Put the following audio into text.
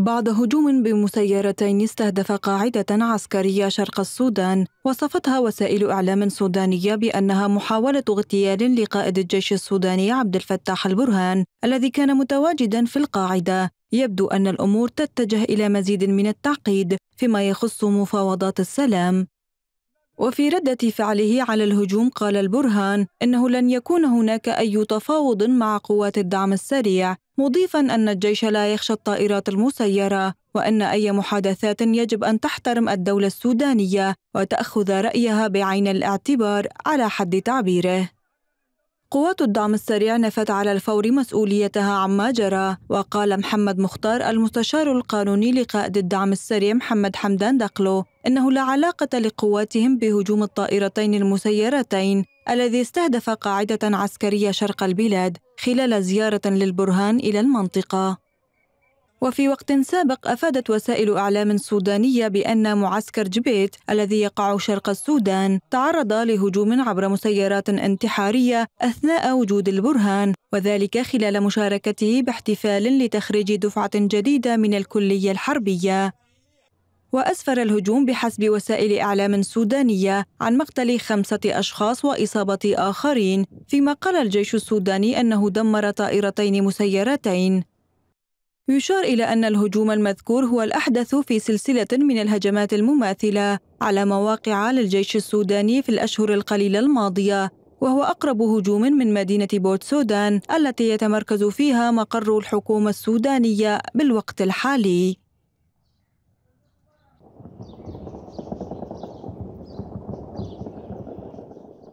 بعد هجوم بمسيرتين استهدف قاعدة عسكرية شرق السودان وصفتها وسائل إعلام سودانية بأنها محاولة اغتيال لقائد الجيش السوداني عبد الفتاح البرهان الذي كان متواجدا في القاعدة يبدو أن الأمور تتجه إلى مزيد من التعقيد فيما يخص مفاوضات السلام وفي ردة فعله على الهجوم قال البرهان إنه لن يكون هناك أي تفاوض مع قوات الدعم السريع مضيفا أن الجيش لا يخشى الطائرات المسيرة وأن أي محادثات يجب أن تحترم الدولة السودانية وتأخذ رأيها بعين الاعتبار على حد تعبيره قوات الدعم السريع نفت على الفور مسؤوليتها عما جرى وقال محمد مختار المستشار القانوني لقائد الدعم السريع محمد حمدان دقلو انه لا علاقه لقواتهم بهجوم الطائرتين المسيرتين الذي استهدف قاعده عسكريه شرق البلاد خلال زياره للبرهان الى المنطقه وفي وقت سابق أفادت وسائل أعلام سودانية بأن معسكر جبيت الذي يقع شرق السودان تعرض لهجوم عبر مسيرات انتحارية أثناء وجود البرهان وذلك خلال مشاركته باحتفال لتخريج دفعة جديدة من الكلية الحربية وأسفر الهجوم بحسب وسائل إعلام سودانية عن مقتل خمسة أشخاص وإصابة آخرين فيما قال الجيش السوداني أنه دمر طائرتين مسيرتين يشار إلى أن الهجوم المذكور هو الأحدث في سلسلة من الهجمات المماثلة على مواقع للجيش السوداني في الأشهر القليلة الماضية وهو أقرب هجوم من مدينة بورت سودان التي يتمركز فيها مقر الحكومة السودانية بالوقت الحالي